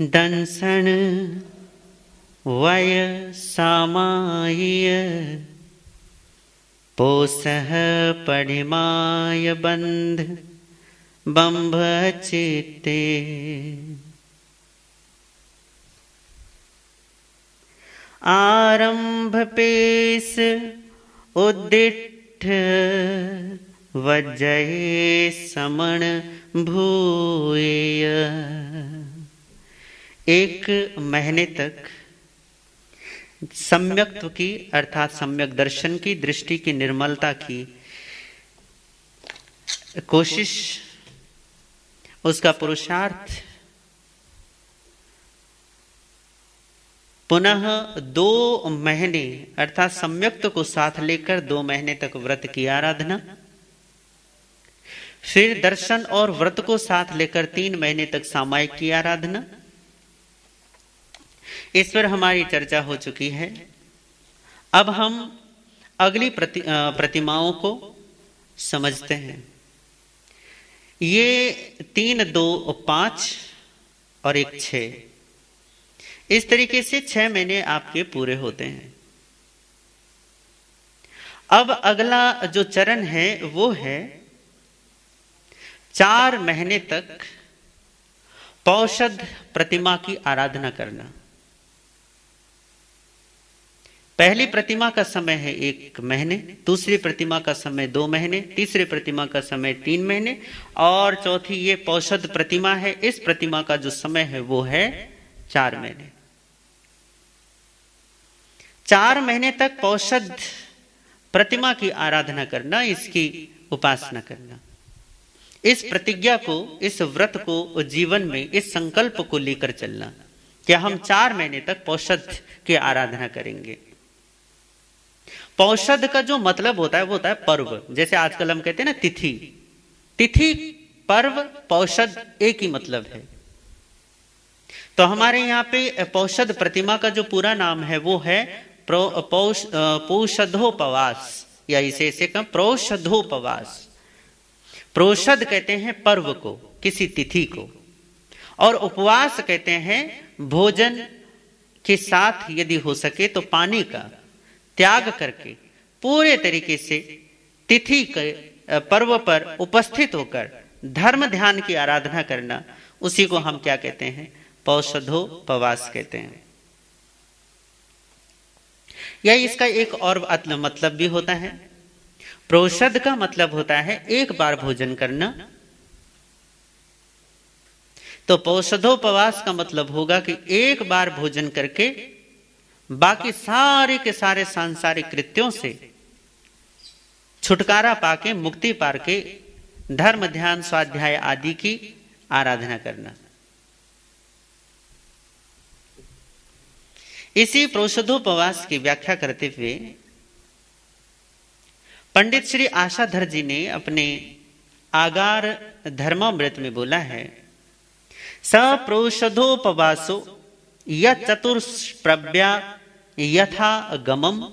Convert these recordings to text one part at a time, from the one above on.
दंसन वय सामाय पोसह पढ़िमाय बंध बंभ चिते आरंभ पेश उद्दिठ वजय समण भूय एक महीने तक सम्यक्त्व की अर्थात सम्यक दर्शन की दृष्टि की निर्मलता की कोशिश उसका पुरुषार्थ पुनः दो महीने अर्थात सम्यक्त को साथ लेकर दो महीने तक व्रत की आराधना फिर दर्शन और व्रत को साथ लेकर तीन महीने तक सामायिक की आराधना इस पर हमारी चर्चा हो चुकी है अब हम अगली प्रति, प्रतिमाओं को समझते हैं ये तीन दो पांच और एक छ इस तरीके से छह महीने आपके पूरे होते हैं अब अगला जो चरण है वो है चार महीने तक पौषध प्रतिमा की आराधना करना पहली प्रतिमा का समय है एक महीने दूसरी प्रतिमा का समय दो महीने तीसरे प्रतिमा का समय तीन महीने और चौथी ये पौषध प्रतिमा है इस प्रतिमा का जो समय है वो है चार महीने चार महीने तक पौषध प्रतिमा की आराधना करना इसकी उपासना करना इस प्रतिज्ञा को इस व्रत को जीवन में इस संकल्प को लेकर चलना कि हम चार महीने तक पौषध की आराधना करेंगे पौषध का जो मतलब होता है वो होता है पर्व जैसे आजकल हम कहते हैं ना तिथि तिथि पर्व पौषध एक ही मतलब है तो हमारे यहाँ पे पौषध प्रतिमा का जो पूरा नाम है वो है पौषधोपवास या इसे इसे कम प्रौषधोपवास प्रोषद कहते हैं पर्व को किसी तिथि को और उपवास कहते हैं भोजन के साथ यदि हो सके तो पानी का त्याग करके पूरे तरीके से तिथि पर्व पर उपस्थित होकर धर्म ध्यान की आराधना करना उसी को हम क्या कहते हैं पौषधो पवास कहते हैं यह इसका एक और मतलब भी होता है प्रोषद का मतलब होता है एक बार भोजन करना तो पौषधोपवास का मतलब होगा कि एक बार भोजन करके बाकी सारे के सारे सांसारिक कृत्यों से छुटकारा पाके मुक्ति पार के धर्म ध्यान स्वाध्याय आदि की आराधना करना इसी प्रोषधोपवास की व्याख्या करते हुए पंडित श्री आशाधर जी ने अपने आगार धर्मामृत में बोला है सप्रोषधोपवासो यह चतुष्प्रव्या यथा गमम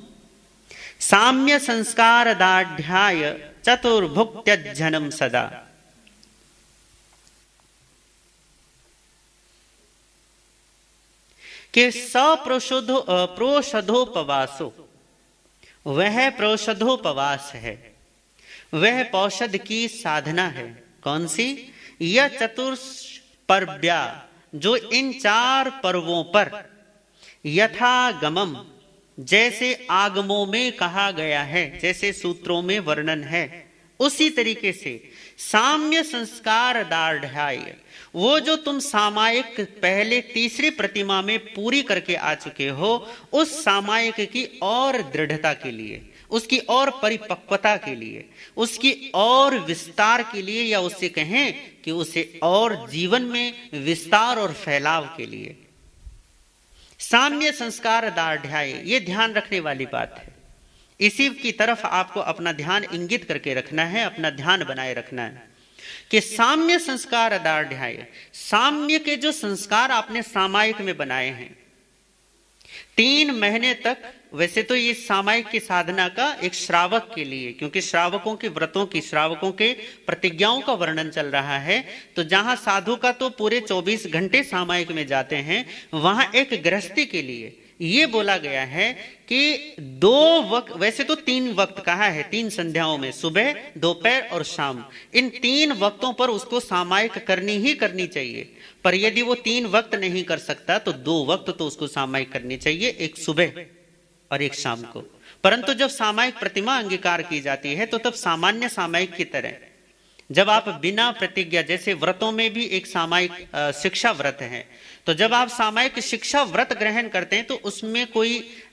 साम्य संस्कार दाढ़्याय चतुर्भुक्त्यजनम सदा के सप्रोषधो प्रोषधोपवासो वह प्रोषधोपवास है वह पौषध की साधना है कौन सी यह चतुर्ष पर्व्या जो इन चार पर्वों पर यथागमम जैसे आगमों में कहा गया है जैसे सूत्रों में वर्णन है उसी तरीके से साम्य संस्कार दार वो जो तुम सामायिक पहले तीसरी प्रतिमा में पूरी करके आ चुके हो उस सामायिक की और दृढ़ता के लिए उसकी और परिपक्वता के लिए उसकी और विस्तार के लिए या उससे कहें कि उसे और जीवन में विस्तार और फैलाव के लिए साम्य संस्कार दार्ढ़ ये ध्यान रखने वाली बात है इसी की तरफ आपको अपना ध्यान इंगित करके रखना है अपना ध्यान बनाए रखना है कि साम्य संस्कार अदार्ढ्याय साम्य के जो संस्कार आपने सामायिक में बनाए हैं तीन महीने तक वैसे तो ये सामायिक की साधना का एक श्रावक के लिए क्योंकि श्रावकों के व्रतों की श्रावकों के प्रतिज्ञाओं का वर्णन चल रहा है तो जहां साधु का तो पूरे 24 घंटे सामायिक में जाते हैं वहां एक गृहस्थी के लिए ये बोला गया है कि दो वक्त वैसे तो तीन वक्त कहा है तीन संध्याओं में सुबह दोपहर और शाम इन तीन वक्तों पर उसको सामायिक करनी ही करनी चाहिए पर यदि वो तीन वक्त नहीं कर सकता तो दो वक्त तो उसको सामायिक करनी चाहिए एक सुबह और एक शाम को परंतु जब सामायिक प्रतिमा अंगीकार की जाती है तो तब सामान्य सामायिक की तरह जब आप बिना प्रतिज्ञा जैसे व्रतों में भी एक सामायिक शिक्षा व्रत है तो जब आप सामायिक शिक्षा व्रत ग्रहण करते हैं तो उसमें कोई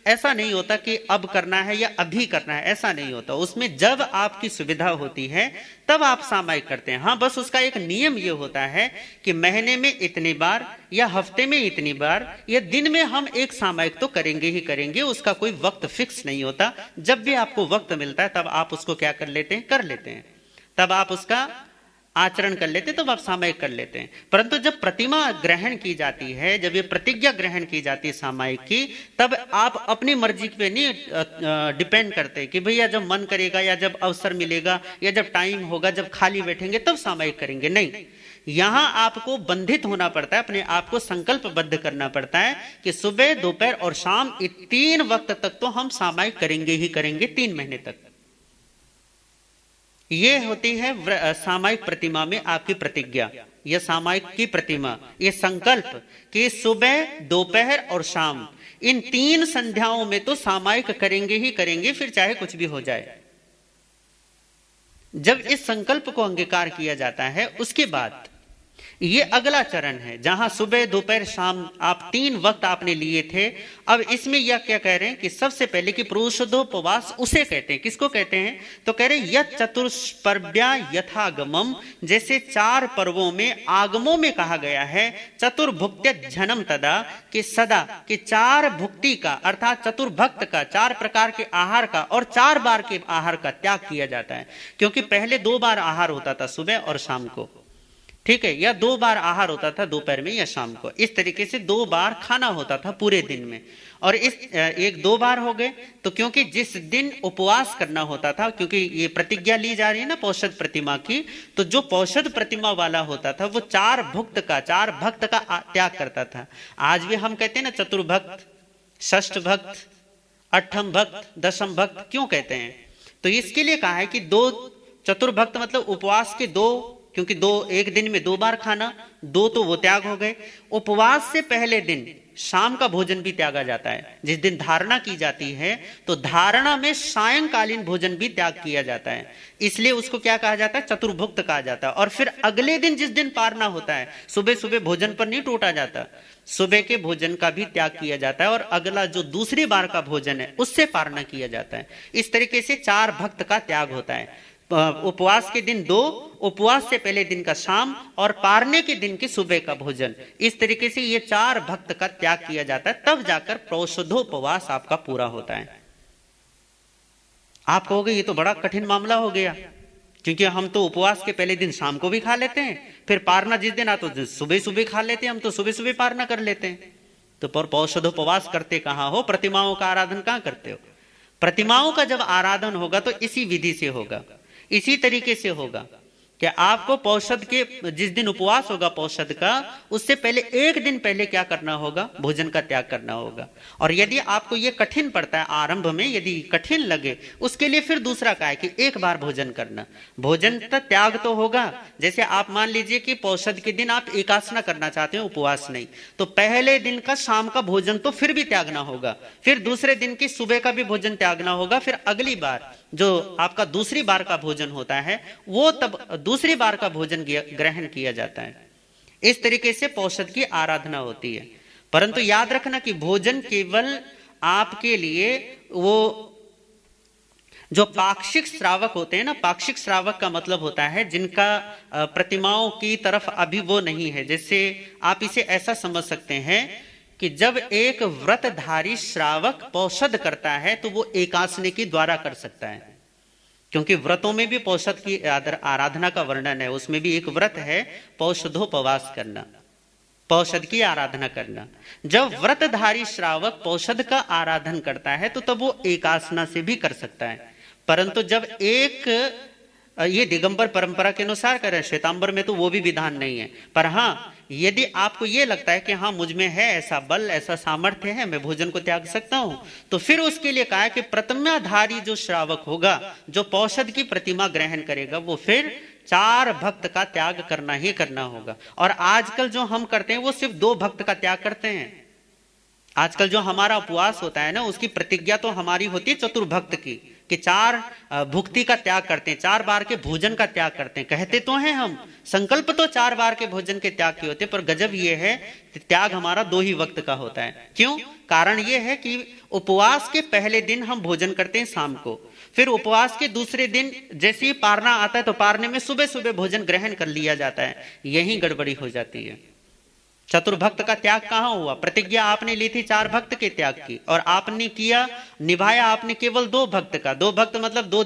ऐसा नहीं होता कि अब करना है या अभी करना है ऐसा नहीं होता उसमें जब आपकी सुविधा होती है तब आप सामायिक करते हैं हाँ बस उसका एक नियम ये होता है कि महीने में इतनी बार या हफ्ते में इतनी बार या दिन में हम एक सामायिक तो करेंगे ही करेंगे उसका कोई वक्त फिक्स नहीं होता जब भी आपको वक्त मिलता है तब आप उसको क्या कर लेते हैं कर लेते हैं तब आप उसका आचरण कर लेते तो आप सामयिक कर लेते हैं परंतु जब प्रतिमा ग्रहण की जाती है जब ये प्रतिज्ञा ग्रहण की जाती है सामयिक की तब आप अपनी मर्जी पे नहीं डिपेंड करते कि भैया जब मन करेगा या जब अवसर मिलेगा या जब टाइम होगा जब खाली बैठेंगे तब सामयिक करेंगे नहीं यहां आपको बंधित होना पड़ता है अपने आप को संकल्पबद्ध करना पड़ता है कि सुबह दोपहर और शाम तीन वक्त तक तो हम सामयिक करेंगे ही करेंगे तीन महीने तक ये होती है सामायिक प्रतिमा में आपकी प्रतिज्ञा यह सामायिक की प्रतिमा ये संकल्प कि सुबह दोपहर और शाम इन तीन संध्याओं में तो सामायिक करेंगे ही करेंगे फिर चाहे कुछ भी हो जाए जब इस संकल्प को अंगीकार किया जाता है उसके बाद ये अगला चरण है जहां सुबह दोपहर शाम आप तीन वक्त आपने लिए थे अब इसमें यह क्या कह रहे हैं कि सबसे पहले कि पुरुषोपवास उसे कहते हैं किसको कहते हैं तो कह रहे हैं यथ चतुष्पर्व्या यथागमम जैसे चार पर्वों में आगमों में कहा गया है चतुर्भुक्त जन्म तदा कि सदा कि चार भुक्ति का अर्थात चतुर्भक्त का चार प्रकार के आहार का और चार बार के आहार का त्याग किया जाता है क्योंकि पहले दो बार आहार होता था सुबह और शाम को ठीक है या दो बार आहार होता था दोपहर में या शाम को इस तरीके से दो बार खाना होता था पूरे दिन में और इस एक दो बार हो गए तो क्योंकि जिस दिन उपवास करना होता था क्योंकि ये प्रतिज्ञा ली जा रही है ना पौषद प्रतिमा की तो जो पौषद प्रतिमा वाला होता था वो चार भुक्त का चार भक्त का त्याग करता था आज भी हम कहते हैं ना चतुर्भक्त ष्ठ भक्त अठम भक्त दशम भक्त क्यों कहते हैं तो इसके लिए कहा है कि दो चतुर्भक्त मतलब उपवास के दो क्योंकि दो एक दिन में दो बार खाना दो तो वो त्याग हो गए उपवास से पहले दिन शाम का भोजन भी त्यागा जाता है जिस दिन धारणा की जाती है तो धारणा में सायंकालीन भोजन भी त्याग किया जाता है इसलिए उसको क्या कहा जाता है चतुर्भुक्त कहा जाता है और फिर अगले दिन जिस दिन पारना होता है सुबह सुबह भोजन पर नहीं टूटा जाता सुबह के भोजन का भी त्याग किया जाता है और अगला जो दूसरी बार का भोजन है उससे पारना किया जाता है इस तरीके से चार भक्त का त्याग होता है उपवास के दिन दो उपवास से पहले दिन का शाम और पारने के दिन की सुबह का भोजन इस तरीके से ये चार भक्त का त्याग किया जाता है तब जाकर प्रौषधोपवास आपका पूरा होता है आप कहोगे ये तो बड़ा कठिन मामला हो गया क्योंकि हम तो उपवास के पहले दिन शाम को भी खा लेते हैं फिर पारना जिस दिन आते तो सुबह सुबह खा लेते हैं हम तो सुबह सुबह पारना कर लेते हैं तो पर पौषधोपवास करते कहा हो प्रतिमाओं का आराधन कहां करते हो प्रतिमाओं का जब आराधन होगा तो इसी विधि से होगा इसी तरीके से होगा कि आपको पौषध के जिस दिन उपवास होगा पौषध का उससे पहले एक दिन पहले क्या करना होगा भोजन का त्याग करना होगा और यदि आपको ये कठिन पड़ता है आरंभ में यदि कठिन लगे उसके लिए फिर दूसरा का है कि एक बार भोजन करना भोजन का त्याग तो होगा जैसे आप मान लीजिए कि पौषध के दिन आप एकासना करना चाहते हैं उपवास नहीं तो पहले दिन का शाम का भोजन तो फिर भी त्यागना होगा फिर दूसरे दिन की सुबह का भी भोजन त्यागना होगा फिर अगली बार जो आपका दूसरी बार का भोजन होता है वो तब दूसरी बार का भोजन ग्रहण किया जाता है इस तरीके से पौषध की आराधना होती है परंतु याद रखना कि भोजन केवल आपके लिए वो जो पाक्षिक श्रावक होते हैं ना पाक्षिक श्रावक का मतलब होता है जिनका प्रतिमाओं की तरफ अभी वो नहीं है जैसे आप इसे ऐसा समझ सकते हैं कि जब एक व्रतधारी श्रावक पौषद करता है तो वो एकासने के द्वारा कर सकता है क्योंकि व्रतों में भी पौषद की आराधना का वर्णन है उसमें भी एक व्रत है पौषधोपवास करना पौषद की आराधना करना जब व्रतधारी श्रावक पौषद का आराधन करता है तो तब वो एकासना से भी कर सकता है परंतु जब एक ये दिगंबर परंपरा के अनुसार कर रहे हैं श्वेतांबर में तो वो भी विधान नहीं है पर हाँ यदि आपको ये लगता है कि हाँ मुझ में है ऐसा बल ऐसा सामर्थ्य है मैं भोजन को त्याग सकता हूँ तो फिर उसके लिए कहा कि प्रतिमाधारी जो श्रावक होगा जो पौषध की प्रतिमा ग्रहण करेगा वो फिर चार भक्त का त्याग करना ही करना होगा और आजकल जो हम करते हैं वो सिर्फ दो भक्त का त्याग करते हैं आजकल जो हमारा उपवास होता है ना उसकी प्रतिज्ञा तो हमारी होती है चतुर्भक्त की कि चार भुक्ति का त्याग करते हैं चार बार के भोजन का त्याग करते हैं कहते तो हैं हम संकल्प तो चार बार के भोजन के त्याग के होते हैं पर गजब ये है कि त्याग हमारा दो ही वक्त का होता है क्यों कारण ये है कि उपवास के पहले दिन हम भोजन करते हैं शाम को फिर उपवास के दूसरे दिन जैसे ही पारना आता है तो पारने में सुबह सुबह भोजन ग्रहण कर लिया जाता है यही गड़बड़ी हो जाती है चतुर्भक्त का त्याग कहाँ हुआ प्रतिज्ञा आपने ली थी चार भक्त के त्याग की और आपने किया निभाया आपने केवल दो भक्त का दो भक्त मतलब दो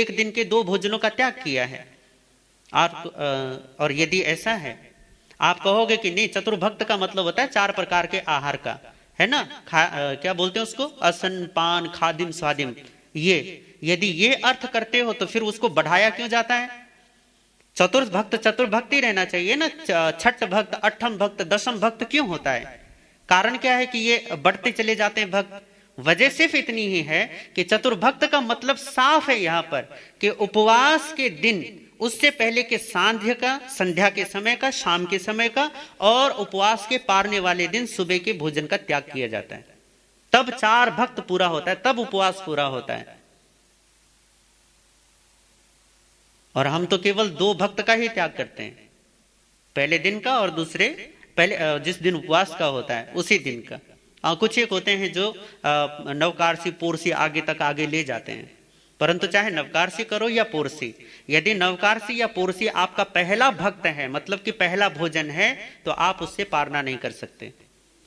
एक दिन के दो भोजनों का त्याग किया है आप और यदि ऐसा है आप कहोगे कि नहीं चतुर्भक्त का मतलब होता है चार प्रकार के आहार का है ना खा, आ, क्या बोलते हैं उसको असन पान खादिम स्वादिम ये यदि ये अर्थ करते हो तो फिर उसको बढ़ाया क्यों जाता है चतुर्थ भक्त चतुर्थ भक्ति रहना चाहिए ना छठ भक्त अठम भक्त दसम भक्त क्यों होता है कारण क्या है कि ये बढ़ते चले जाते हैं भक्त वजह सिर्फ इतनी ही है कि चतुर्भक्त का मतलब साफ है यहाँ पर कि उपवास के दिन उससे पहले के सांध्य का संध्या के समय का शाम के समय का और उपवास के पारने वाले दिन सुबह के भोजन का त्याग किया जाता है तब चार भक्त पूरा होता है तब उपवास पूरा होता है और हम तो केवल दो भक्त का ही त्याग करते हैं पहले दिन का और दूसरे पहले जिस दिन उपवास का होता है उसी दिन का आ, हाँ, कुछ एक होते हैं जो नवकार सी पोरसी आगे तक आगे ले जाते हैं परंतु चाहे नवकार सी करो या पोरसी यदि नवकार सी या पोरसी आपका पहला भक्त है मतलब कि पहला भोजन है तो आप उससे पारना नहीं कर सकते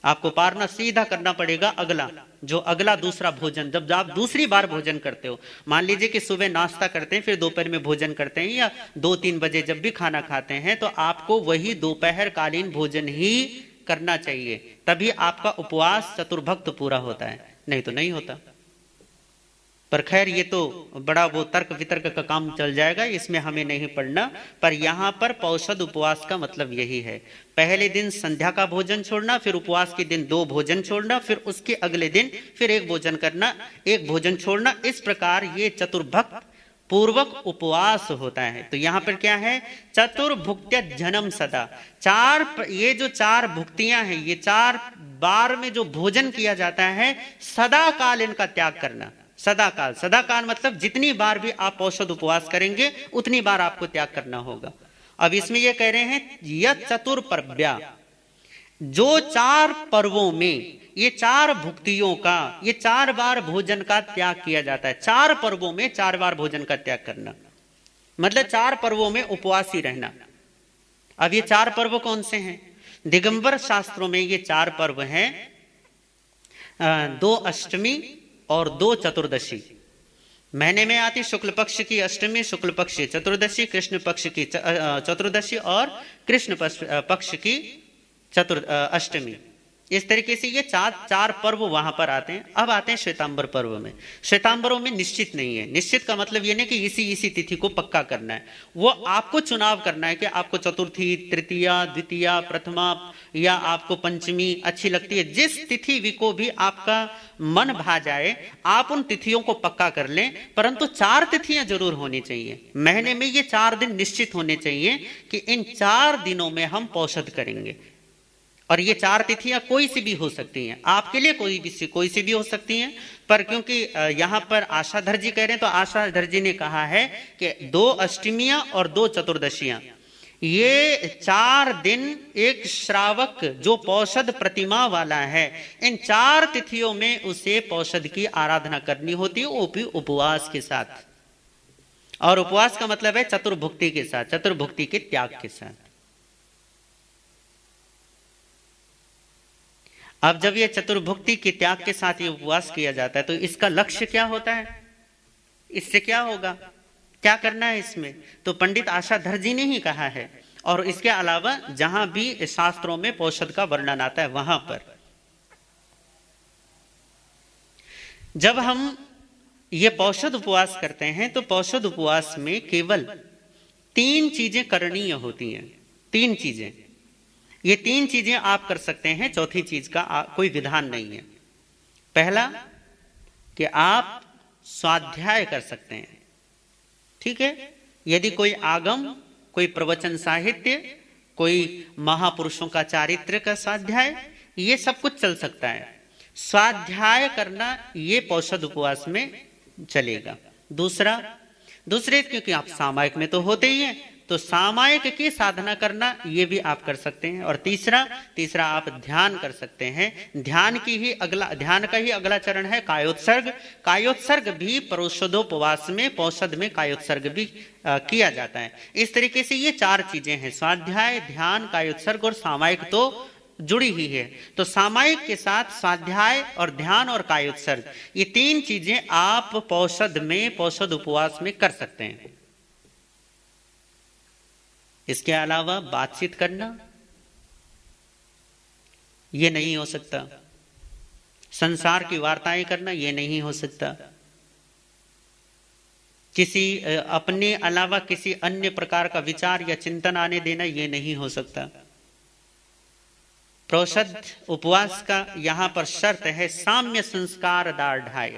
आपको पारना सीधा करना पड़ेगा अगला जो अगला दूसरा भोजन जब आप दूसरी बार भोजन करते हो मान लीजिए कि सुबह नाश्ता करते हैं फिर दोपहर में भोजन करते हैं या दो तीन बजे जब भी खाना खाते हैं तो आपको वही दोपहर कालीन भोजन ही करना चाहिए तभी आपका उपवास चतुर्भक्त पूरा होता है नहीं तो नहीं होता पर खैर ये तो बड़ा वो तर्क वितर्क का काम चल जाएगा इसमें हमें नहीं पढ़ना पर यहाँ पर पौषद उपवास का मतलब यही है पहले दिन संध्या का भोजन छोड़ना फिर उपवास के दिन दो भोजन छोड़ना फिर उसके अगले दिन फिर एक भोजन करना एक भोजन छोड़ना इस प्रकार ये चतुर्भक्त पूर्वक उपवास होता है तो यहाँ पर क्या है चतुर्भुक्त जन्म सदा चार ये जो चार भुक्तियां हैं ये चार बार में जो भोजन किया जाता है सदा काल इनका त्याग करना सदाकाल सदाकाल मतलब जितनी बार भी आप औषध उपवास करेंगे उतनी बार आपको त्याग करना होगा अब इसमें यह कह रहे हैं यह चतुर्पर्व्या जो चार पर्वों में ये चार भुक्तियों का ये चार बार भोजन का त्याग किया जाता है चार पर्वों में चार बार भोजन का त्याग करना मतलब चार पर्वों में उपवास ही रहना अब ये चार पर्व कौन से हैं दिगंबर शास्त्रों में ये चार पर्व हैं दो अष्टमी और दो चतुर्दशी महीने में आती शुक्ल पक्ष की अष्टमी शुक्ल पक्ष की चतुर्दशी कृष्ण पक्ष की चतुर्दशी और कृष्ण पक्ष की चतुर अष्टमी इस तरीके से ये चार चार पर्व वहां पर आते हैं अब आते हैं श्वेतांबर पर्व में श्वेतांबरों में निश्चित नहीं है निश्चित का मतलब ये नहीं कि इसी इसी तिथि को पक्का करना है वो आपको चुनाव करना है कि आपको चतुर्थी तृतीया द्वितीया प्रथमा या आपको पंचमी अच्छी लगती है जिस तिथि को भी आपका मन भा जाए आप उन तिथियों को पक्का कर लें परंतु चार तिथियां जरूर होनी चाहिए महीने में ये चार दिन निश्चित होने चाहिए कि इन चार दिनों में हम पौषध करेंगे और ये चार तिथियां कोई सी भी हो सकती हैं आपके लिए कोई भी कोई सी भी हो सकती हैं पर क्योंकि यहाँ पर आशाधर जी कह रहे हैं तो आशाधर जी ने कहा है कि दो अष्टमियां और दो चतुर्दशियां ये चार दिन एक श्रावक जो पौषध प्रतिमा वाला है इन चार तिथियों में उसे पौषध की आराधना करनी होती है वो भी उपवास के साथ और उपवास का मतलब है चतुर्भुक्ति के साथ चतुर्भुक्ति के त्याग के साथ अब जब ये चतुर्भुक्ति के त्याग के साथ ये उपवास किया जाता है तो इसका लक्ष्य क्या होता है इससे क्या होगा क्या करना है इसमें तो पंडित आशाधर जी ने ही कहा है और इसके अलावा जहां भी शास्त्रों में पौषध का वर्णन आता है वहां पर जब हम ये पौषध उपवास करते हैं तो पौषध उपवास में केवल तीन चीजें करणीय होती हैं तीन चीजें ये तीन चीजें आप कर सकते हैं चौथी चीज का कोई विधान नहीं है पहला कि आप स्वाध्याय कर सकते हैं ठीक है यदि कोई आगम कोई प्रवचन साहित्य कोई महापुरुषों का चारित्र का स्वाध्याय ये सब कुछ चल सकता है स्वाध्याय करना ये पौषद उपवास में चलेगा दूसरा दूसरे क्योंकि आप सामायिक में तो होते ही हैं तो सामायिक की साधना करना ये भी आप कर सकते हैं और तीसरा तीसरा आप ध्यान कर सकते हैं ध्यान की ही अगला ध्यान का ही अगला चरण है कायोत्सर्ग कायोत्सर्ग भी परोषदोपवास में पौषद में कायोत्सर्ग भी आ, किया जाता है इस तरीके से ये चार चीजें हैं स्वाध्याय ध्यान कायोत्सर्ग और सामायिक तो जुड़ी ही है तो सामायिक के साथ स्वाध्याय और ध्यान और कायोत्सर्ग ये तीन चीजें आप पौषद में पौषद उपवास में कर सकते हैं इसके अलावा बातचीत करना ये नहीं हो सकता संसार की वार्ताएं करना ये नहीं हो सकता किसी अपने अलावा किसी अन्य प्रकार का विचार या चिंतन आने देना ये नहीं हो सकता प्रोषद उपवास का यहां पर शर्त है साम्य संस्कार दार ढाई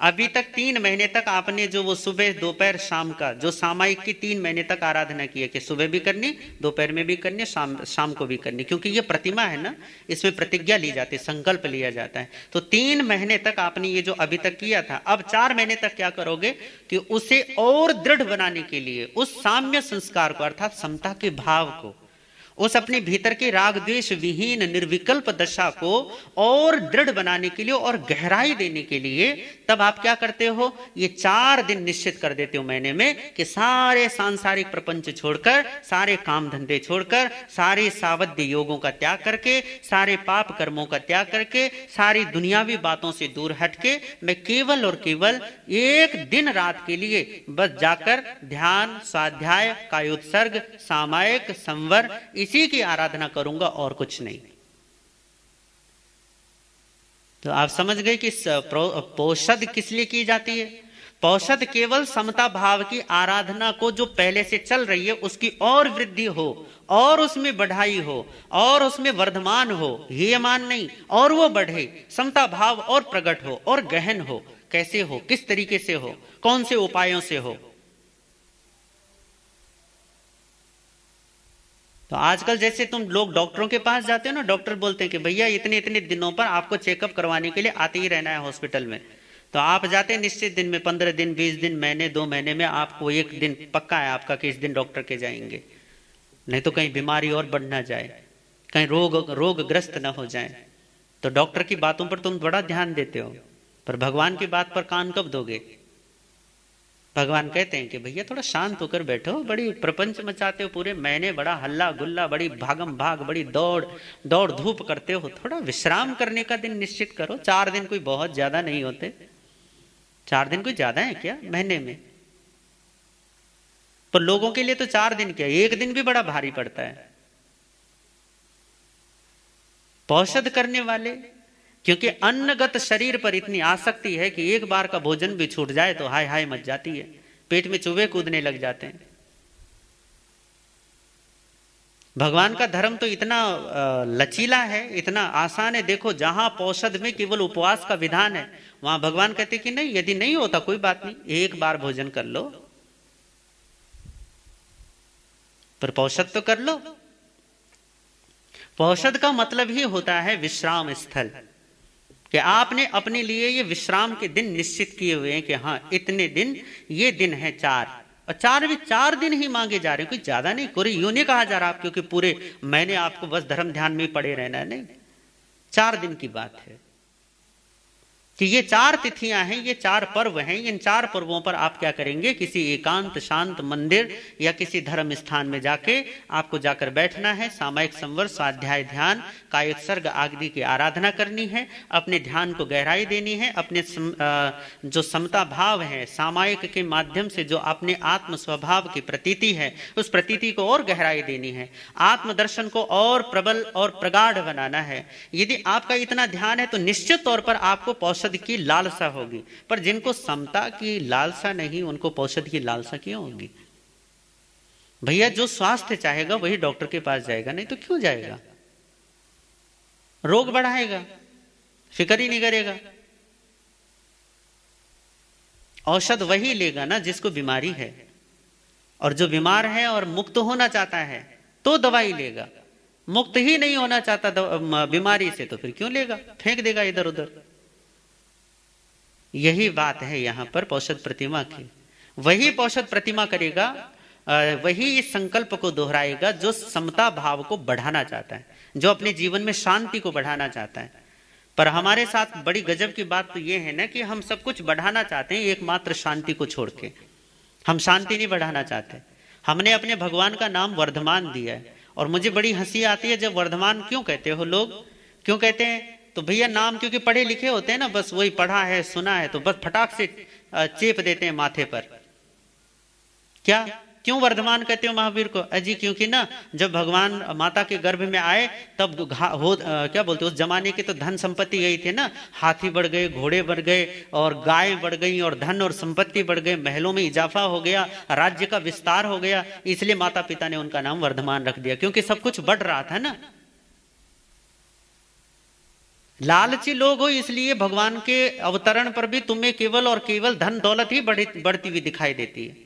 अभी तक तीन महीने तक आपने जो वो सुबह दोपहर शाम का जो सामायिक की तीन महीने तक आराधना की है कि सुबह भी करनी दोपहर में भी करनी शाम शाम को भी करनी क्योंकि ये प्रतिमा है ना इसमें प्रतिज्ञा ली जाती है संकल्प लिया जाता है तो तीन महीने तक आपने ये जो अभी तक किया था अब चार महीने तक क्या करोगे कि उसे और दृढ़ बनाने के लिए उस साम्य संस्कार को अर्थात समता के भाव को उस अपने भीतर के राग द्वेष विहीन निर्विकल्प दशा को और दृढ़ बनाने के लिए और गहराई देने के लिए तब आप क्या करते हो ये चार दिन निश्चित कर देते हो महीने में कि सारे सांसारिक प्रपंच छोड़कर सारे काम धंधे छोड़कर सारे सावध्य योगों का त्याग करके सारे पाप कर्मों का त्याग करके सारी दुनियावी बातों से दूर हटके मैं केवल और केवल एक दिन रात के लिए बस जाकर ध्यान स्वाध्याय कायोत्सर्ग सामायिक संवर इसी की आराधना करूंगा और कुछ नहीं तो आप समझ गए कि पोषद किस लिए की जाती है पौषद केवल समता भाव की आराधना को जो पहले से चल रही है उसकी और वृद्धि हो और उसमें बढ़ाई हो और उसमें वर्धमान हो ये मान नहीं और वो बढ़े समता भाव और प्रकट हो और गहन हो कैसे हो किस तरीके से हो कौन से उपायों से हो तो आजकल जैसे तुम लोग डॉक्टरों के पास जाते हो ना डॉक्टर बोलते हैं कि भैया इतने इतने दिनों पर आपको चेकअप करवाने के लिए आते ही रहना है हॉस्पिटल में तो आप जाते हैं निश्चित दिन में पंद्रह दिन बीस दिन महीने दो महीने में आपको एक दिन पक्का है आपका कि इस दिन डॉक्टर के जाएंगे नहीं तो कहीं बीमारी और बढ़ ना जाए कहीं रोग रोग ग्रस्त ना हो जाए तो डॉक्टर की बातों पर तुम बड़ा ध्यान देते हो पर भगवान की बात पर कान कब दोगे भगवान कहते हैं कि भैया थोड़ा शांत होकर बैठो बड़ी प्रपंच मचाते हो पूरे मैंने बड़ा हल्ला गुल्ला बड़ी भागम भाग बड़ी दौड़ दौड़ धूप करते हो थोड़ा विश्राम करने का दिन निश्चित करो चार दिन कोई बहुत ज्यादा नहीं होते चार दिन कोई ज्यादा है क्या महीने में पर तो लोगों के लिए तो चार दिन क्या एक दिन भी बड़ा भारी पड़ता है पौषध करने वाले क्योंकि अन्नगत शरीर पर इतनी आसक्ति है कि एक बार का भोजन भी छूट जाए तो हाय हाय मच जाती है पेट में चूहे कूदने लग जाते हैं भगवान का धर्म तो इतना लचीला है इतना आसान है देखो जहां पौषध में केवल उपवास का विधान है वहां भगवान कहते कि नहीं यदि नहीं होता कोई बात नहीं एक बार भोजन कर लो पर पौषध तो कर लो पौषध का मतलब ही होता है विश्राम स्थल कि आपने अपने लिए ये विश्राम के दिन निश्चित किए हुए हैं कि हाँ इतने दिन ये दिन है चार और चार भी चार दिन ही मांगे जा रहे हैं कोई ज्यादा नहीं कोई यूं नहीं कहा जा रहा आप क्योंकि पूरे मैंने आपको बस धर्म ध्यान में पड़े रहना है नहीं चार दिन की बात है कि ये चार तिथियां हैं ये चार पर्व हैं इन चार पर्वों पर आप क्या करेंगे किसी एकांत शांत मंदिर या किसी धर्म स्थान में जाके आपको जाकर बैठना है सामायिक संवर स्वाध्याय ध्यान कायक सर्ग आदि की आराधना करनी है अपने ध्यान को गहराई देनी है अपने सम, आ, जो समता भाव है सामायिक के माध्यम से जो अपने आत्म स्वभाव की प्रतीति है उस प्रतीति को और गहराई देनी है आत्मदर्शन को और प्रबल और प्रगाढ़ बनाना है यदि आपका इतना ध्यान है तो निश्चित तौर पर आपको पौषध औषध की लालसा होगी पर जिनको समता की लालसा नहीं उनको औषध की लालसा क्यों होगी भैया जो स्वास्थ्य चाहेगा वही डॉक्टर के पास जाएगा नहीं तो क्यों जाएगा रोग बढ़ाएगा फिक्र ही नहीं करेगा औषध वही लेगा ना जिसको बीमारी है और जो बीमार है और मुक्त होना चाहता है तो दवाई लेगा मुक्त ही नहीं होना चाहता बीमारी से तो फिर क्यों लेगा फेंक देगा इधर उधर यही बात है यहाँ पर पौषद प्रतिमा की वही पौषद प्रतिमा करेगा वही इस संकल्प को दोहराएगा जो समता भाव को बढ़ाना चाहता है जो अपने जीवन में शांति को बढ़ाना चाहता है पर हमारे साथ बड़ी गजब की बात तो ये है ना कि हम सब कुछ बढ़ाना चाहते हैं एकमात्र शांति को छोड़ के हम शांति नहीं बढ़ाना चाहते हमने अपने भगवान का नाम वर्धमान दिया है और मुझे बड़ी हंसी आती है जब वर्धमान क्यों कहते हो लोग क्यों कहते हैं तो भैया नाम क्योंकि पढ़े लिखे होते हैं ना बस वही पढ़ा है सुना है तो बस फटाक से चेप देते हैं माथे पर क्या क्यों वर्धमान कहते हो महावीर को अजी क्योंकि ना जब भगवान माता के गर्भ में आए तब हो क्या बोलते उस जमाने की तो धन संपत्ति गई थी ना हाथी बढ़ गए घोड़े बढ़ गए और गाय बढ़ गई और धन और संपत्ति बढ़ गए महलों में इजाफा हो गया राज्य का विस्तार हो गया इसलिए माता पिता ने उनका नाम वर्धमान रख दिया क्योंकि सब कुछ बढ़ रहा था ना लालची लोग हो इसलिए भगवान के अवतरण पर भी तुम्हें केवल और केवल धन दौलत ही बढ़ती हुई दिखाई देती है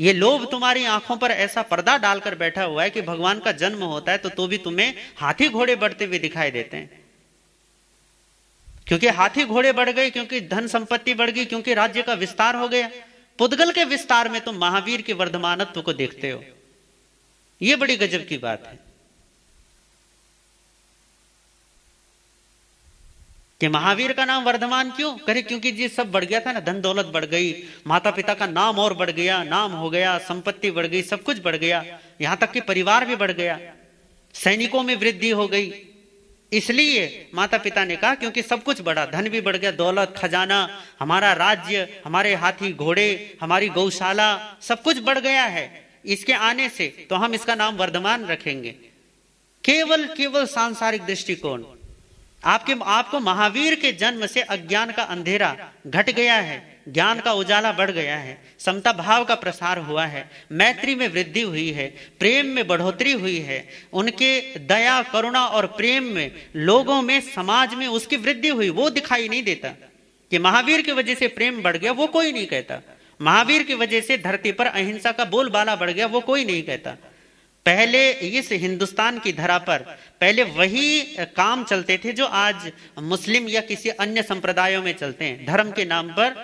ये लोभ तुम्हारी आंखों पर ऐसा पर्दा डालकर बैठा हुआ है कि भगवान का जन्म होता है तो तो भी तुम्हें हाथी घोड़े बढ़ते हुए दिखाई देते हैं क्योंकि हाथी घोड़े बढ़ गए क्योंकि धन संपत्ति बढ़ गई क्योंकि राज्य का विस्तार हो गया पुद्गल के विस्तार में तुम महावीर के वर्धमानत्व को देखते हो यह बड़ी गजब की बात है कि महावीर का नाम वर्धमान क्यों करे क्योंकि जी सब बढ़ गया था ना धन दौलत बढ़ गई माता पिता का नाम और बढ़ गया नाम हो गया संपत्ति बढ़ गई सब कुछ बढ़ गया यहां तक कि परिवार भी बढ़ गया सैनिकों में वृद्धि हो गई इसलिए माता पिता ने कहा क्योंकि सब कुछ बढ़ा धन भी बढ़ गया दौलत खजाना हमारा राज्य हमारे हाथी घोड़े हमारी गौशाला सब कुछ बढ़ गया है इसके आने से तो हम इसका नाम वर्धमान रखेंगे केवल केवल सांसारिक दृष्टिकोण आपके आपको महावीर के जन्म से अज्ञान का अंधेरा घट गया है ज्ञान का उजाला बढ़ गया है समता भाव का प्रसार हुआ है मैत्री में वृद्धि हुई है प्रेम में बढ़ोतरी हुई है उनके दया करुणा और प्रेम में लोगों में समाज में उसकी वृद्धि हुई वो दिखाई नहीं देता कि महावीर की वजह से प्रेम बढ़ गया वो कोई नहीं कहता महावीर की वजह से धरती पर अहिंसा का बोलबाला बढ़ गया वो कोई नहीं कहता पहले इस हिंदुस्तान की धरा पर पहले वही काम चलते थे जो आज मुस्लिम या किसी अन्य संप्रदायों में चलते हैं धर्म के नाम पर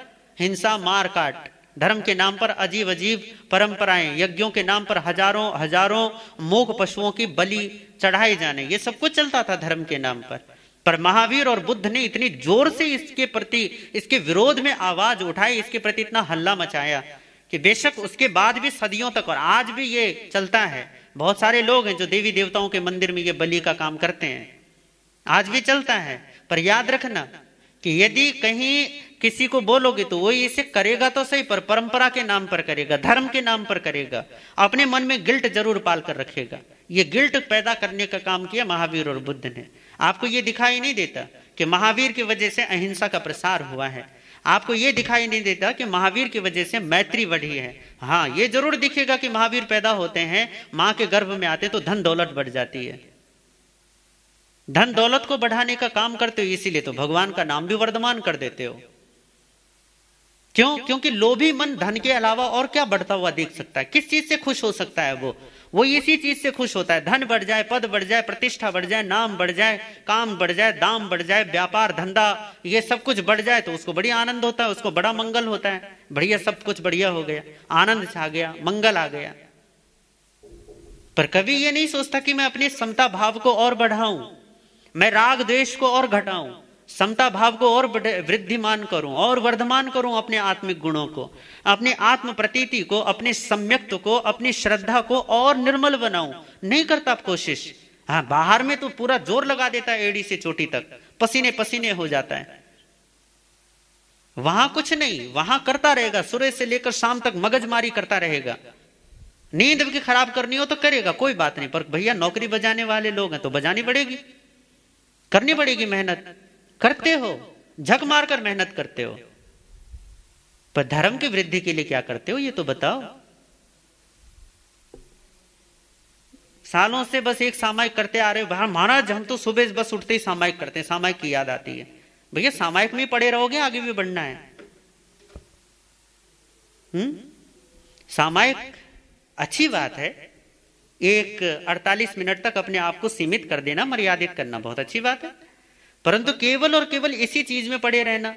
हिंसा मार काट धर्म के नाम पर अजीब अजीब परंपराएं यज्ञों के नाम पर हजारों हजारों मूक पशुओं की बलि चढ़ाए जाने ये सब कुछ चलता था धर्म के नाम पर पर महावीर और बुद्ध ने इतनी जोर से इसके प्रति इसके विरोध में आवाज उठाई इसके प्रति इतना हल्ला मचाया कि बेशक उसके बाद भी सदियों तक और आज भी ये चलता है बहुत सारे लोग हैं जो देवी देवताओं के मंदिर में ये बलि का काम करते हैं आज भी चलता है पर याद रखना कि यदि कहीं किसी को बोलोगे तो वही इसे करेगा तो सही पर परंपरा के नाम पर करेगा धर्म के नाम पर करेगा अपने मन में गिल्ट जरूर पाल कर रखेगा ये गिल्ट पैदा करने का काम किया महावीर और बुद्ध ने आपको ये दिखाई नहीं देता कि महावीर की वजह से अहिंसा का प्रसार हुआ है आपको ये दिखाई नहीं देता कि महावीर की वजह से मैत्री बढ़ी है हाँ ये जरूर दिखेगा कि महावीर पैदा होते हैं माँ के गर्भ में आते तो धन दौलत बढ़ जाती है धन दौलत को बढ़ाने का काम करते हो इसीलिए तो भगवान का नाम भी वर्धमान कर देते हो क्यों क्योंकि लोभी मन धन के अलावा और क्या बढ़ता हुआ देख सकता है किस चीज से खुश हो सकता है वो वो इसी चीज से खुश होता है धन बढ़ जाए पद बढ़ जाए प्रतिष्ठा बढ़ जाए नाम बढ़ जाए काम बढ़ जाए दाम बढ़ जाए व्यापार धंधा ये सब कुछ बढ़ जाए तो उसको बड़ी आनंद होता है उसको बड़ा मंगल होता है बढ़िया सब कुछ बढ़िया हो गया आनंद छा गया मंगल आ गया पर कभी ये नहीं सोचता कि मैं अपनी समता भाव को और बढ़ाऊं मैं राग द्वेष को और घटाऊं समता भाव को और वृद्धिमान करूं और वर्धमान करूं अपने आत्मिक गुणों को अपने आत्म प्रतीति को अपने सम्यक्त को अपनी श्रद्धा को और निर्मल बनाऊं नहीं करता आप कोशिश हाँ बाहर में तो पूरा जोर लगा देता है एडी से चोटी तक पसीने पसीने हो जाता है वहां कुछ नहीं वहां करता रहेगा सूर्य से लेकर शाम तक मगजमारी करता रहेगा नींद भी खराब करनी हो तो करेगा कोई बात नहीं पर भैया नौकरी बजाने वाले लोग हैं तो बजानी पड़ेगी करनी पड़ेगी मेहनत करते हो झक मारकर मेहनत करते हो पर धर्म की वृद्धि के लिए क्या करते हो ये तो बताओ सालों से बस एक सामायिक करते आ रहे हो महाराज हम तो सुबह बस उठते ही सामायिक करते हैं सामायिक की याद आती है भैया सामायिक में पड़े रहोगे आगे भी बढ़ना है हम्म? सामायिक अच्छी बात है एक 48 मिनट तक अपने आप को सीमित कर देना मर्यादित करना बहुत अच्छी बात है परंतु केवल और केवल इसी चीज में पड़े रहना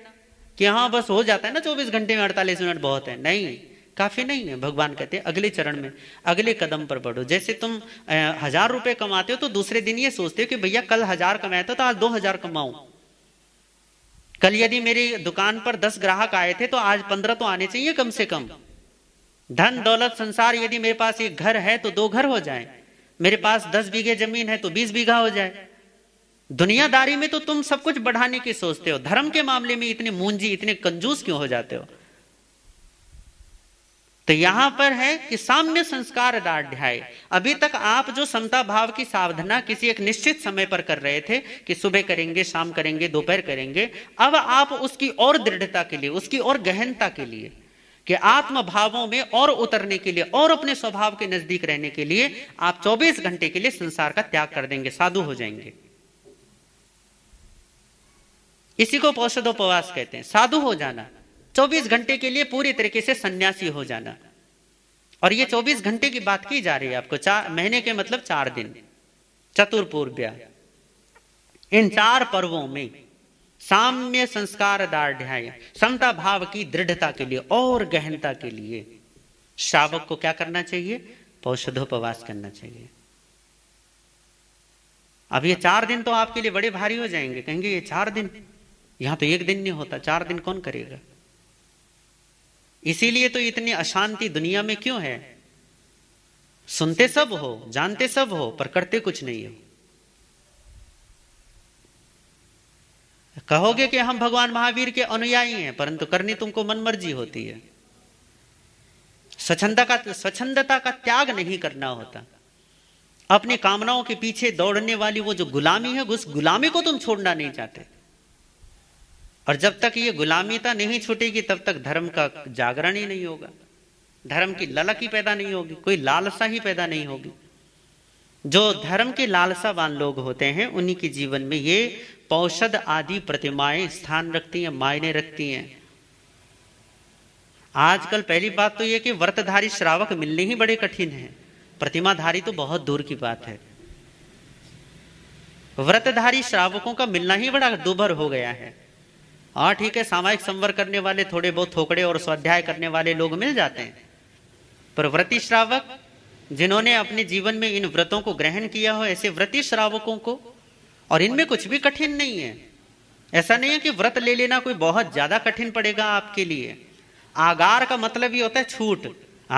कि हाँ बस हो जाता है ना चौबीस घंटे में अड़तालीस मिनट बहुत है नहीं काफी नहीं है भगवान कहते हैं अगले चरण में अगले कदम पर बढ़ो जैसे तुम हजार रुपए कमाते हो तो दूसरे दिन ये सोचते हो कि भैया कल हजार कमाया था तो आज दो हजार कमाऊ कल यदि मेरी दुकान पर दस ग्राहक आए थे तो आज पंद्रह तो आने चाहिए कम से कम धन दौलत संसार यदि मेरे पास एक घर है तो दो घर हो जाए मेरे पास दस बीघे जमीन है तो बीस बीघा हो जाए दुनियादारी में तो तुम सब कुछ बढ़ाने की सोचते हो धर्म के मामले में इतने मूंजी इतने कंजूस क्यों हो जाते हो तो यहां पर है कि साम्य संस्कार अध्याय अभी तक आप जो समता भाव की साधना किसी एक निश्चित समय पर कर रहे थे कि सुबह करेंगे शाम करेंगे दोपहर करेंगे अब आप उसकी और दृढ़ता के लिए उसकी और गहनता के लिए कि आत्म भावों में और उतरने के लिए और अपने स्वभाव के नजदीक रहने के लिए आप 24 घंटे के लिए संसार का त्याग कर देंगे साधु हो जाएंगे इसी को औषधोपवास कहते हैं साधु हो जाना 24 घंटे के लिए पूरी तरीके से सन्यासी हो जाना और ये 24 घंटे की बात की जा रही है आपको चार महीने के मतलब चार दिन चतुर्पूर्व्या इन चार पर्वों में साम्य संस्कार दार्ढ़ समता भाव की दृढ़ता के लिए और गहनता के लिए श्रावक को क्या करना चाहिए औषधोपवास करना चाहिए अब ये चार दिन तो आपके लिए बड़े भारी हो जाएंगे कहेंगे ये चार दिन यहां तो एक दिन नहीं होता चार दिन कौन करेगा इसीलिए तो इतनी अशांति दुनिया में क्यों है सुनते सब हो जानते सब हो पर करते कुछ नहीं हो कहोगे कि हम भगवान महावीर के अनुयायी हैं परंतु करनी तुमको मनमर्जी होती है स्वच्छता का स्वच्छंदता का त्याग नहीं करना होता अपनी कामनाओं के पीछे दौड़ने वाली वो जो गुलामी है उस गुलामी को तुम छोड़ना नहीं चाहते और जब तक ये गुलामीता नहीं छूटेगी तब तक धर्म का जागरण ही नहीं होगा धर्म की ललक ही पैदा नहीं होगी कोई लालसा ही पैदा नहीं होगी जो धर्म के लालसावान लोग होते हैं उन्हीं के जीवन में ये पौषध आदि प्रतिमाएं स्थान रखती हैं मायने रखती हैं आजकल पहली बात तो ये कि व्रतधारी श्रावक मिलने ही बड़े कठिन हैं प्रतिमाधारी तो बहुत दूर की बात है व्रतधारी श्रावकों का मिलना ही बड़ा दुभर हो गया है हाँ ठीक है सामायिक संवर करने वाले थोड़े बहुत थोकड़े और स्वाध्याय करने वाले लोग मिल जाते हैं पर व्रति श्रावक जिन्होंने अपने जीवन में इन व्रतों को ग्रहण किया हो ऐसे व्रति श्रावकों को और इनमें कुछ भी कठिन नहीं है ऐसा नहीं है कि व्रत ले लेना कोई बहुत ज्यादा कठिन पड़ेगा आपके लिए आगार का मतलब ये होता है छूट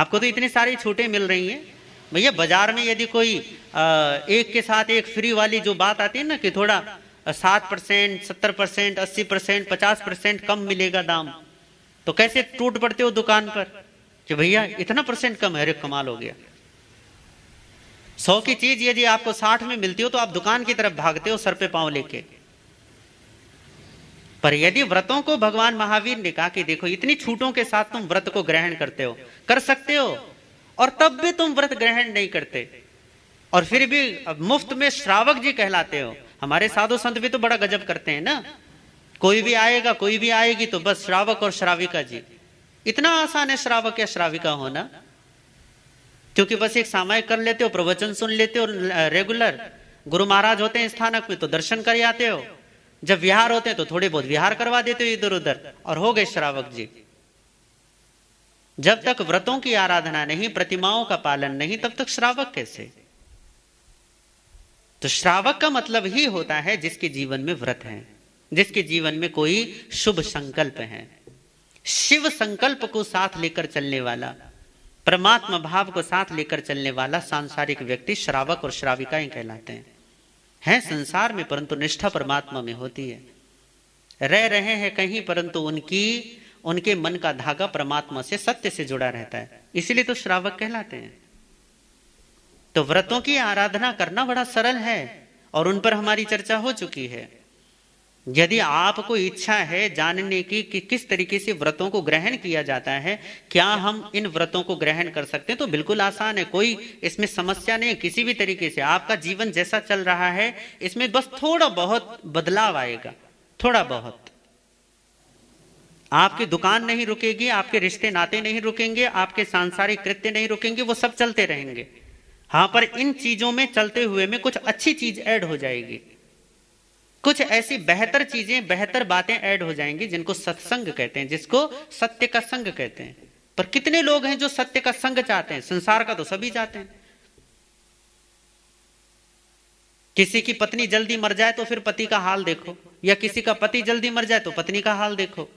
आपको तो इतनी सारी छूटें मिल रही हैं भैया बाजार में यदि कोई एक के साथ एक फ्री वाली जो बात आती है ना कि थोड़ा सात परसेंट सत्तर परसेंट अस्सी परसेंट पचास परसेंट कम मिलेगा दाम तो कैसे टूट पड़ते हो दुकान पर कि भैया इतना परसेंट कम है अरे कमाल हो गया सौ की चीज यदि आपको साठ में मिलती हो तो आप दुकान की तरफ भागते हो सर पे पांव लेके पर यदि व्रतों को भगवान महावीर ने कहा कि देखो इतनी छूटों के साथ तुम व्रत को ग्रहण करते हो कर सकते हो और तब भी तुम व्रत ग्रहण नहीं करते और फिर भी मुफ्त में श्रावक जी कहलाते हो हमारे साधु संत भी तो बड़ा गजब करते हैं ना कोई भी आएगा कोई भी आएगी तो बस श्रावक और श्राविका जी इतना आसान है श्रावक या श्राविका होना क्योंकि बस एक सामायिक कर लेते हो प्रवचन सुन लेते हो रेगुलर गुरु महाराज होते हैं स्थानक में तो दर्शन कर आते हो जब विहार होते हैं तो थोड़े बहुत विहार करवा देते हो इधर उधर और हो गए श्रावक जी जब तक व्रतों की आराधना नहीं प्रतिमाओं का पालन नहीं तब तक श्रावक कैसे तो श्रावक का मतलब ही होता है जिसके जीवन में व्रत है जिसके जीवन में कोई शुभ संकल्प है शिव संकल्प को साथ लेकर चलने वाला परमात्मा भाव को साथ लेकर चलने वाला सांसारिक व्यक्ति श्रावक और श्राविकाएं कहलाते हैं हैं संसार में परंतु निष्ठा परमात्मा में होती है रह रहे हैं कहीं परंतु उनकी उनके मन का धागा परमात्मा से सत्य से जुड़ा रहता है इसीलिए तो श्रावक कहलाते हैं तो व्रतों की आराधना करना बड़ा सरल है और उन पर हमारी चर्चा हो चुकी है यदि आपको इच्छा है जानने की कि किस तरीके से व्रतों को ग्रहण किया जाता है क्या हम इन व्रतों को ग्रहण कर सकते हैं तो बिल्कुल आसान है कोई इसमें समस्या नहीं किसी भी तरीके से आपका जीवन जैसा चल रहा है इसमें बस थोड़ा बहुत बदलाव आएगा थोड़ा बहुत आपकी दुकान नहीं रुकेगी आपके रिश्ते नाते नहीं रुकेंगे आपके सांसारिक कृत्य नहीं रुकेंगे वो सब चलते रहेंगे हाँ पर इन चीजों में चलते हुए में कुछ अच्छी चीज ऐड हो जाएगी कुछ ऐसी बेहतर चीजें बेहतर बातें ऐड हो जाएंगी जिनको सत्संग कहते हैं जिसको सत्य का संग कहते हैं पर कितने लोग हैं जो सत्य का संग चाहते हैं संसार का तो सभी चाहते हैं किसी की पत्नी जल्दी मर जाए तो फिर पति का हाल देखो या किसी का पति जल्दी मर जाए तो पत्नी का हाल देखो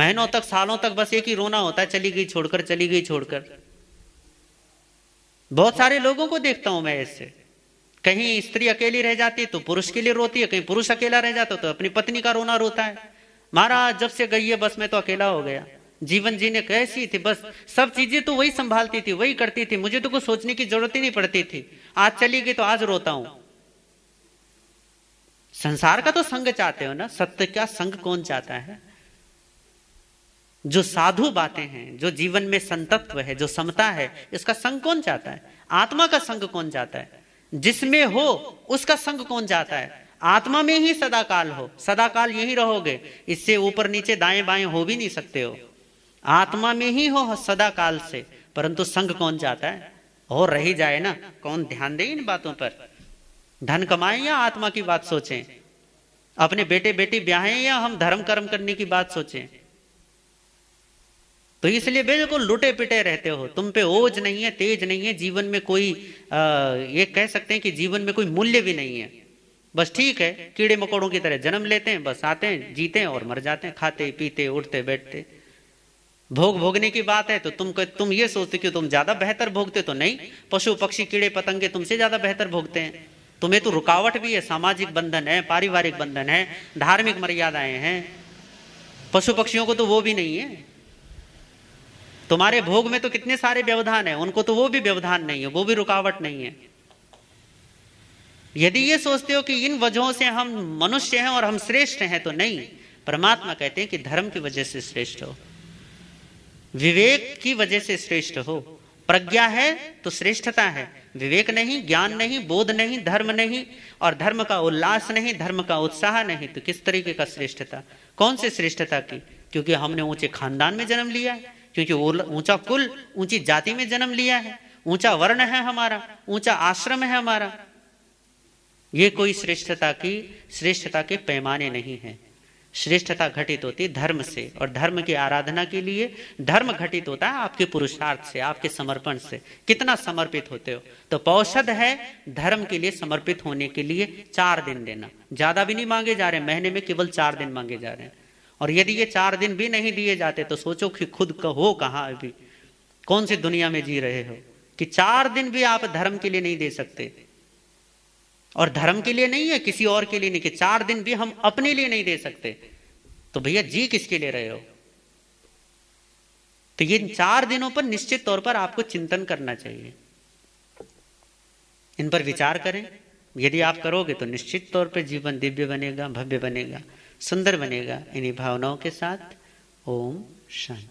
महीनों तक सालों तक बस एक ही रोना होता है चली गई छोड़कर चली गई छोड़कर बहुत सारे लोगों को देखता हूं मैं ऐसे कहीं स्त्री अकेली रह जाती तो पुरुष के लिए रोती है कहीं पुरुष अकेला रह जाता तो अपनी पत्नी का रोना रोता है महाराज जब से गई है बस में तो अकेला हो गया जीवन जीने कैसी थी बस सब चीजें तो वही संभालती थी वही करती थी मुझे तो कुछ सोचने की जरूरत ही नहीं पड़ती थी आज चली गई तो आज रोता हूं संसार का तो संग चाहते हो ना सत्य का संग कौन चाहता है जो साधु बातें हैं जो जीवन में संतत्व है जो समता है इसका संग कौन जाता है आत्मा का संग कौन जाता है जिसमें हो उसका संग कौन जाता है आत्मा में ही सदाकाल हो सदाकाल यही रहोगे इससे ऊपर नीचे दाएं बाएं हो भी नहीं सकते हो आत्मा में ही हो सदाकाल से परंतु संग कौन जाता है हो रही जाए ना कौन ध्यान दे इन बातों पर धन कमाएं या आत्मा की बात सोचें अपने बेटे बेटी ब्याहें या हम धर्म कर्म करने की बात सोचें तो इसलिए बिल्कुल लुटे पिटे रहते हो तुम पे ओज नहीं है तेज नहीं है जीवन में कोई आ, ये कह सकते हैं कि जीवन में कोई मूल्य भी नहीं है बस ठीक है कीड़े मकोड़ों की तरह जन्म लेते हैं बस आते हैं जीते हैं और मर जाते हैं खाते पीते उठते बैठते भोग भोगने की बात है तो तुम तुम ये सोचते कि तुम ज्यादा बेहतर भोगते तो नहीं पशु पक्षी कीड़े पतंगे तुमसे ज्यादा बेहतर भोगते हैं तुम्हें तो रुकावट भी है सामाजिक बंधन है पारिवारिक बंधन है धार्मिक मर्यादाएं हैं पशु पक्षियों को तो वो भी नहीं है तुम्हारे भोग में तो कितने सारे व्यवधान है उनको तो वो भी व्यवधान नहीं है वो भी रुकावट नहीं है यदि ये सोचते हो कि इन वजहों से हम मनुष्य हैं और हम श्रेष्ठ हैं तो नहीं परमात्मा कहते हैं कि धर्म की वजह से श्रेष्ठ हो विवेक की वजह से श्रेष्ठ हो प्रज्ञा है तो श्रेष्ठता है विवेक नहीं ज्ञान नहीं बोध नहीं धर्म नहीं और धर्म का उल्लास नहीं धर्म का उत्साह नहीं तो किस तरीके का श्रेष्ठता कौन से श्रेष्ठता की क्योंकि हमने ऊंचे खानदान में जन्म लिया है क्योंकि ऊंचा कुल ऊंची जाति में जन्म लिया है ऊंचा वर्ण है हमारा ऊंचा आश्रम है हमारा ये कोई श्रेष्ठता की श्रेष्ठता के पैमाने नहीं है श्रेष्ठता घटित होती धर्म से और धर्म की आराधना के लिए धर्म घटित होता है आपके पुरुषार्थ से आपके समर्पण से कितना समर्पित होते हो तो पौषध है धर्म के लिए समर्पित होने के लिए चार दिन देना ज्यादा भी नहीं मांगे जा रहे महीने में केवल चार दिन मांगे जा रहे हैं और यदि ये चार दिन भी नहीं दिए जाते तो सोचो कि खुद कहो कहा अभी कौन सी दुनिया में जी रहे हो कि चार दिन भी आप धर्म के लिए नहीं दे सकते और धर्म के लिए नहीं है किसी और के लिए नहीं कि चार दिन भी हम अपने लिए नहीं दे सकते तो भैया जी किसके लिए रहे हो तो ये चार दिनों पर निश्चित तौर पर आपको चिंतन करना चाहिए इन पर विचार करें यदि आप करोगे तो निश्चित तौर पर जीवन दिव्य बनेगा भव्य बनेगा सुंदर बनेगा इन्हीं भावनाओं के साथ ओम शांति